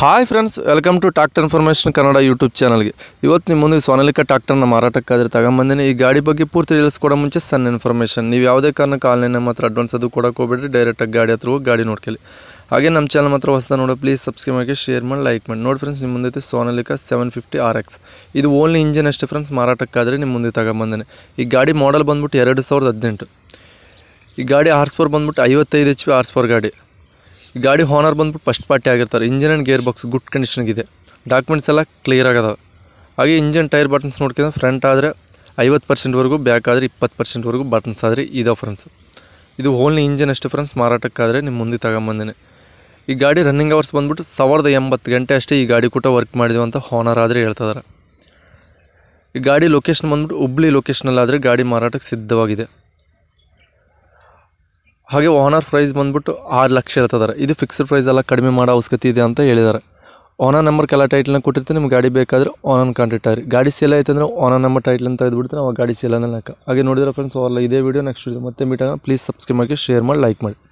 hi friends welcome to tractor information Kannada YouTube ಚಾನಲ್ಗೆ ಇವತ್ತು ನಿಮ್ಮ ಮುಂದೆ ಸೋನಾಲಿಕಾ ಟ್ಯಾಕ್ಟರ್ನ ಮಾರಾಟಕ್ಕಾದ್ರೆ ತಗೊಂಬಂದಿನಿ ಈ ಗಾಡಿ ಬಗ್ಗೆ ಪೂರ್ತಿ ತಿಳಿಸ್ಕೊಡೋ ಮುಂಚೆ ಸಣ್ಣ ಇನ್ಫಾರ್ಮೇಷನ್ ನೀವು ಯಾವುದೇ ಕಾರಣಕ್ಕೆ ಆನ್ಲೈನ್ ನಮ್ಮ ಹತ್ರ ಅಡ್ವಾನ್ಸ್ ಅದು ಕೊಡೋಕೆ ಹೋಗ್ಬೇಡಿ ಡೈರೆಕ್ಟಾಗಿ ಗಾಡಿ ಹತ್ರ ಹೋಗಿ ಗಾಡಿ ನೋಡ್ಕೊಳ್ಳಿ ಹಾಗೆ ನಮ್ಮ ಚಾನಲ್ ಮಾತ್ರ ಹೊಸದ ನೋಡಿ ಪ್ಲೀಸ್ ಸಬ್ಸ್ಕ್ರೈಬ್ ಆಗಿ ಶೇರ್ ಮಾಡಿ ಲೈಕ್ ಮಾಡಿ ನೋಡಿ ಫ್ರೆಂಡ್ಸ್ ನಿಮ್ಮ ಮುಂದೆ Sonalika seven fifty R X ಇದು ಓನ್ಲಿ ಇಂಜಿನ್ ಅಷ್ಟೇ ಫ್ರೆಂಡ್ಸ್ ಮಾರಾಟಕ್ಕಾದರೆ ನಿಮ್ಮ ಮುಂದೆ ತಗೊಂಬಂದಿನಿ ಈ ಗಾಡಿ ಮಾಡಲ್ ಬಂದ್ಬಿಟ್ಟು ಎರಡು ಸಾವಿರದ ಹದಿನೆಂಟು ಈ ಗಾಡಿ ಆರ್ಸ್ಪೋರ್ ಬಂದ್ಬಿಟ್ಟು ಐವತ್ತೈದು ಎಚ್ ಪಿ ಆರ್ಸ್ಪೋರ್ ಗಾಡಿ ಈ ಗಾಡಿ ಹೋನರ್ ಬಂದ್ಬಿಟ್ಟು ಫಸ್ಟ್ ಪಾರ್ಟಿ ಆಗಿರ್ತಾರೆ engine and gear box good ಇದೆ ಡಾಕ್ಯುಮೆಂಟ್ಸ್ ಎಲ್ಲ ಕ್ಲಿಯರ್ ಆಗದ ಹಾಗೆ ಇಂಜಿನ್ ಟೈರ್ ಬಟನ್ಸ್ ನೋಡ್ಕೊಂಡು ಫ್ರಂಟ್ ಆದರೆ ಐವತ್ತು ಪರ್ಸೆಂಟ್ವರೆಗೂ ಬ್ಯಾಕ್ ಆದರೆ ಇಪ್ಪತ್ತು ಪರ್ಸೆಂಟ್ವರೆಗೂ ಬಟನ್ಸ್ ಆದರೆ ಇದೆ ಫ್ರೆಂಡ್ಸ್ ಇದು ಓನ್ಲಿ ಇಂಜಿನ್ ಅಷ್ಟೇ ಫ್ರೆಂಡ್ಸ್ ಮಾರಾಟಕ್ಕಾದರೆ ನಿಮ್ಮ ಮುಂದೆ ತಗೊಂಬಂದೇನೆ ಈ ಗಾಡಿ ರನ್ನಿಂಗ್ ಅವರ್ಸ್ ಬಂದ್ಬಿಟ್ಟು ಸಾವಿರದ ಎಂಬತ್ತು ಗಂಟೆ ಅಷ್ಟೇ ಈ ಗಾಡಿ ಕೂಡ ವರ್ಕ್ ಮಾಡಿದ್ವಿ ಅಂತ ಹಾನರ್ ಆದರೆ ಹೇಳ್ತಿದ್ದಾರೆ ಈ ಗಾಡಿ ಲೊಕೇಶನ್ ಬಂದ್ಬಿಟ್ಟು ಹುಬ್ಳಿ ಲೊಕೇಶನಲ್ಲಾದರೆ ಗಾಡಿ ಮಾರಾಟಕ್ಕೆ ಸಿದ್ಧವಾಗಿದೆ ಹಾಗೆ ಓನರ್ ಪ್ರೈಸ್ ಬಂದ್ಬಿಟ್ಟು ಆರು ಲಕ್ಷ ಇರ್ತದಾರೆ ಇದು ಫಿಕ್ಸ್ಡ್ ಪ್ರೈಸ್ ಎಲ್ಲ ಕಡಿಮೆ ಮಾಡೋ ಅವಶ್ಯಕತೆ ಇದೆ ಅಂತ ಹೇಳಿದ್ದಾರೆ ಓನರ್ ನಂಬರ್ಗೆಲ್ಲ ಟೈಟ್ಲನ್ನ ಕೊಟ್ಟಿರ್ತೀನಿ ನಿಮ್ಗೆ ಗಾಡಿ ಬೇಕಾದರೆ ಓನರ್ ಕಾಂಟ್ಯಾಕ್ಟ್ ಗಾಡಿ ಸೇಲ್ ಆಯ್ತು ಅಂದರೆ ಓನರ್ ನಂಬರ್ ಟೈಟ್ಲ್ ಅಂತ ತೆಗೆದುಬಿಡ್ತೀನಿ ಅವಾಗ ಗಾಡಿ ಸೇಲ್ ಅನ್ನೋ ಹಾಗೆ ನೋಡಿದ್ರೆ ಫ್ರೆಂಡ್ಸ್ ಅವಲ್ಲ ಇದೇ ವೀಡಿಯೋ ನೆಕ್ಸ್ಟ್ ವಿಡಿಯೋ ಮತ್ತೆ ಮೀಟಾಗ ಪ್ಲೀಸ್ ಸಬ್ಸ್ಕ್ರೈಬ್ ಮಾಡಿ ಶೇರ್ ಮಾಡಿ ಲೈಕ್ ಮಾಡಿ